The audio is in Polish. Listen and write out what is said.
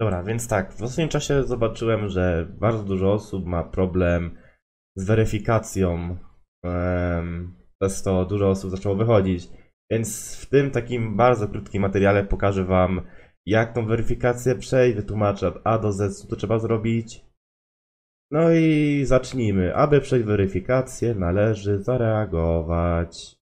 Dobra, więc tak, w ostatnim czasie zobaczyłem, że bardzo dużo osób ma problem z weryfikacją. Um, przez to dużo osób zaczęło wychodzić. Więc w tym takim bardzo krótkim materiale pokażę Wam, jak tą weryfikację przejść, wytłumaczę od A do Z, co to trzeba zrobić. No i zacznijmy. Aby przejść weryfikację, należy zareagować.